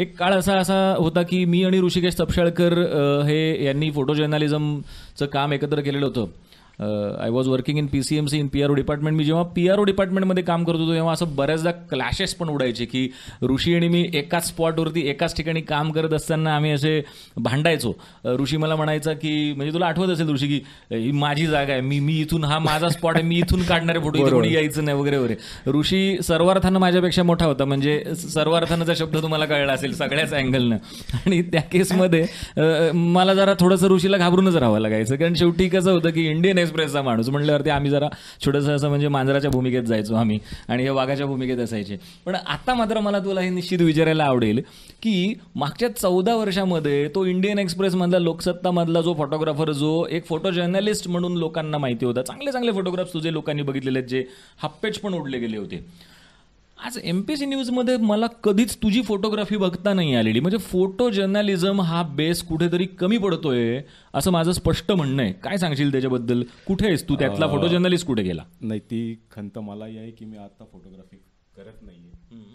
एक काळ असा असा होता की मी आणि ऋषिकेश तपशाळकर हे यांनी फोटो जर्नालिझमचं काम एकत्र केलेलं होतं I was working in P C M C in P R O department मी जेव्हा पी आर ओ डिपार्टमेंटमध्ये काम करत होतो तेव्हा असं बऱ्याचदा क्लॅशेस पण उडायचे की ऋषी आणि मी एकाच स्पॉटवरती एकाच ठिकाणी काम करत असताना आम्ही असे भांडायचो uh, ऋषी मला म्हणायचा की म्हणजे तुला आठवत असेल ऋषी की ही माझी जागा आहे मी मी इथून हा माझा स्पॉट आहे मी इथून काढणारे फोटो कोणी यायचं नाही वगैरे वगैरे ऋषी सर्वार्थानं माझ्यापेक्षा मोठा होता म्हणजे सर्वार्थानाचा शब्द तुम्हाला कळला असेल सगळ्याच अँगलनं आणि त्या केसमध्ये uh, मला जरा थोडंसं ऋषीला घाबरूनच राहावं लागायचं कारण शेवटी कसं होतं की इंडियन एक्सप्रेसचा माणूस म्हटल्यावरती आम्ही जरा छोटंसं असं म्हणजे मांजराच्या भूमिकेत जायचो आम्ही आणि हे वाघाच्या भूमिकेत असायचे पण आता मात्र मला तुला हे निश्चित विचारायला आवडेल की मागच्या चौदा वर्षामध्ये तो इंडियन एक्सप्रेसमधला लोकसत्तामधला जो फोटोग्राफर जो एक फोटो जर्नलिस्ट म्हणून लोकांना माहिती होता चांगले चांगले फोटोग्राफ्स तुझे लोकांनी बघितलेले आहेत जे हप्पेच पण उडले गेले होते आज एम पी सी न्यूजमध्ये मला कधीच तुझी फोटोग्राफी बघता नाही आलेली म्हणजे फोटो जर्नालिझम हा बेस कुठेतरी कमी पडतोय असं माझं स्पष्ट म्हणणं आहे काय सांगशील त्याच्याबद्दल कुठे आहेस तू त्यातला फोटो जर्नालिस्ट कुठे गेला नाही ती खंत मला आहे की मी आता फोटोग्राफी करत नाही